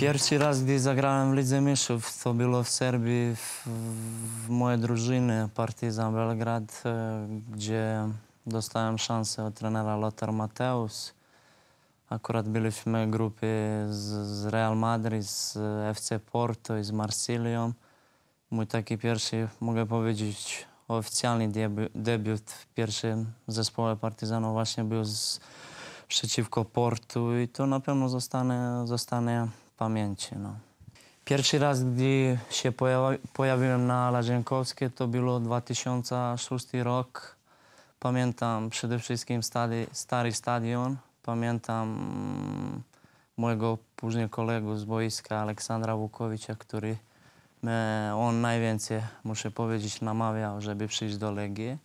Pierwszy raz, gdy zagrałem w Lidze Mistrzów, to było w Serbii, w, w mojej drużynie Partizan Belgrad, e, gdzie dostałem szansę od trenera Lothar Mateus. Akurat byliśmy w grupie z, z Real Madrid, z e, FC Porto i z Marsylią. Mój taki pierwszy, mogę powiedzieć, oficjalny debi debiut w pierwszym zespole Partizanu właśnie był z, przeciwko Portu i to na pewno zostanie, zostanie pamięci. No. Pierwszy raz, gdy się pojawiłem na Lazienkowskiej, to było 2006 rok. Pamiętam przede wszystkim stary, stary stadion. Pamiętam mm, mojego później kolegu z boiska, Aleksandra Wukowicza, który me, on najwięcej, muszę powiedzieć, namawiał, żeby przyjść do Legii.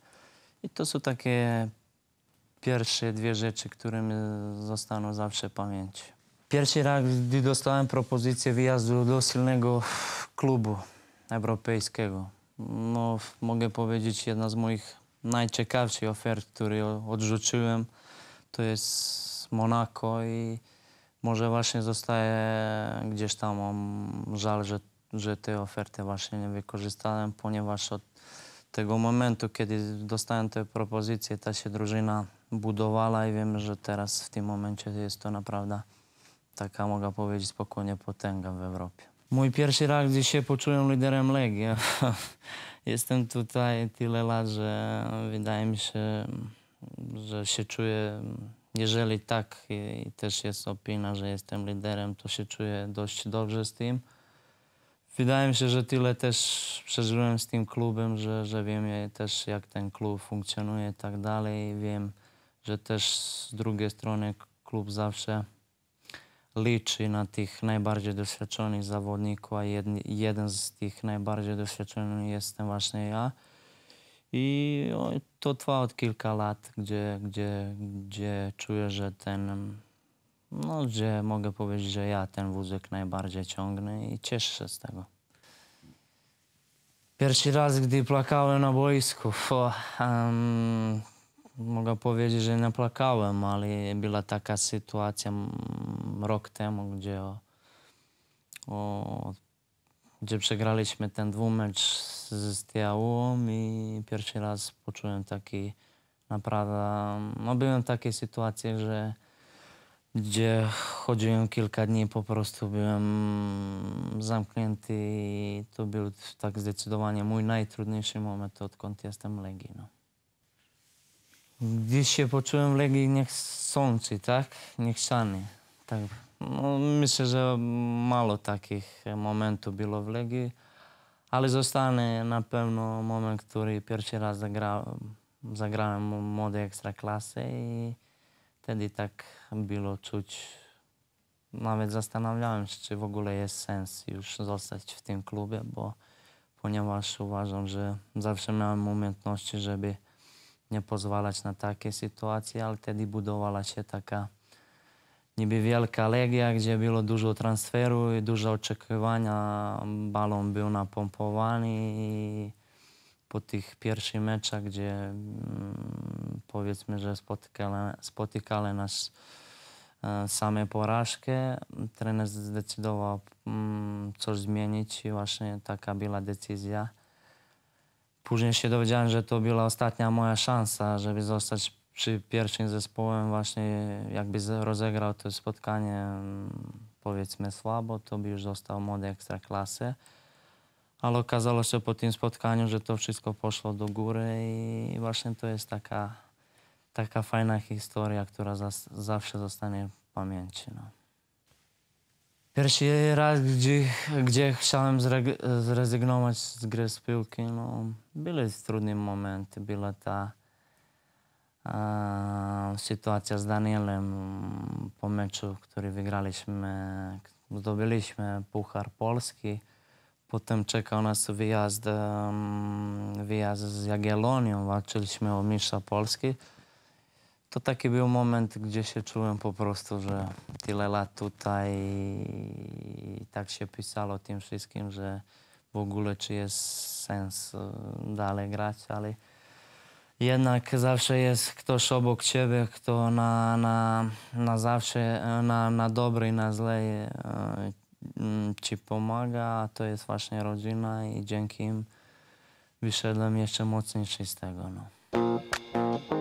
I to są takie pierwsze dwie rzeczy, które mi zostaną zawsze w pamięci. Pierwszy raz, gdy dostałem propozycję wyjazdu do silnego klubu europejskiego. No, mogę powiedzieć, jedna z moich najciekawszych ofert, które odrzuciłem, to jest Monaco i może właśnie zostaje gdzieś tam. Mam żal, że, że te oferty właśnie nie wykorzystałem, ponieważ od tego momentu, kiedy dostałem te propozycje, ta się drużyna budowała i wiem, że teraz w tym momencie jest to naprawdę taka, mogę powiedzieć, spokojnie potęga w Europie. Mój pierwszy raz, gdy się poczułem liderem Legii. Jestem tutaj tyle lat, że wydaje mi się, że się czuję, jeżeli tak i, też jest opinia, że jestem liderem, to się czuję dość dobrze z tym. Wydaje mi się, że tyle też przeżyłem z tym klubem, że, że wiem też jak ten klub funkcjonuje i tak dalej. Wiem, że też z drugiej strony klub zawsze liczy na tych najbardziej doświadczonych zawodników, a jeden z tych najbardziej doświadczonych jestem właśnie ja. I to trwa od kilka lat, gdzie, gdzie, gdzie czuję, że ten, no, gdzie mogę powiedzieć, że ja ten wózek najbardziej ciągnę i cieszę się z tego. Pierwszy raz, gdy płakałem na boisku, um, mogę powiedzieć, że nie płakałem, ale była taka sytuacja rok temu, gdzie, o, o, gdzie przegraliśmy ten dwumecz z, Stiałą i pierwszy raz poczułem taki naprawdę, no byłem w takiej sytuacji, że gdzie chodziłem kilka dni, po prostu byłem zamknięty i to był tak zdecydowanie mój najtrudniejszy moment, odkąd jestem w Legii. No. Gdzieś się poczułem w legi niechcący, tak? Niechciany. Tak. No, myślę, że mało takich momentów było w Legii, ale zostanie na pewno moment, który pierwszy raz zagra, zagrałem młodej ekstraklasy i wtedy tak było czuć, nawet zastanawiałem się, czy w ogóle jest sens już zostać w tym klubie, bo ponieważ uważam, że zawsze miałem umiejętności, żeby nie pozwalać na takie sytuacje, ale wtedy budowała się taka niby wielka legia, gdzie było dużo transferu i dużo oczekiwania. Balon był napompowany i po tych pierwszych meczach, gdzie mm, powiedzmy, że spotykali, spotykali nas e, same porażkę, trener zdecydował mm, coś zmienić i właśnie taka była decyzja Później się dowiedziałem, że to była ostatnia moja szansa, żeby zostać przy pierwszym zespołem. Właśnie jakby rozegrał to spotkanie mm, powiedzmy słabo, to by już został młody ekstraklasy. Ale okazało się po tym spotkaniu, że to wszystko poszło do góry i właśnie to jest taka, taka fajna historia, która zawsze zostanie w pamięci. No. Pierwszy raz, gdzie, gdzie chciałem zrezygnować z gry z piłki, no, były trudne momenty, była ta a, sytuacja z Danielem po meczu, który wygraliśmy, zdobyliśmy Puchar Polski. Potem czekał nas wyjazd, wyjazd z Jagiellonią, walczyliśmy o mistrza Polski to taki był moment, gdzie się czułem po prostu, że tyle lat tutaj i tak się pisało o tym wszystkim, że w ogóle czy jest sens e, dalej grać, ale jednak zawsze jest ktoś obok ciebie, kto na, na, na zawsze, e, na, na dobre i na złe e, ci pomaga, a to jest właśnie rodzina i dzięki im wyszedłem jeszcze mocniejszy z tego. No.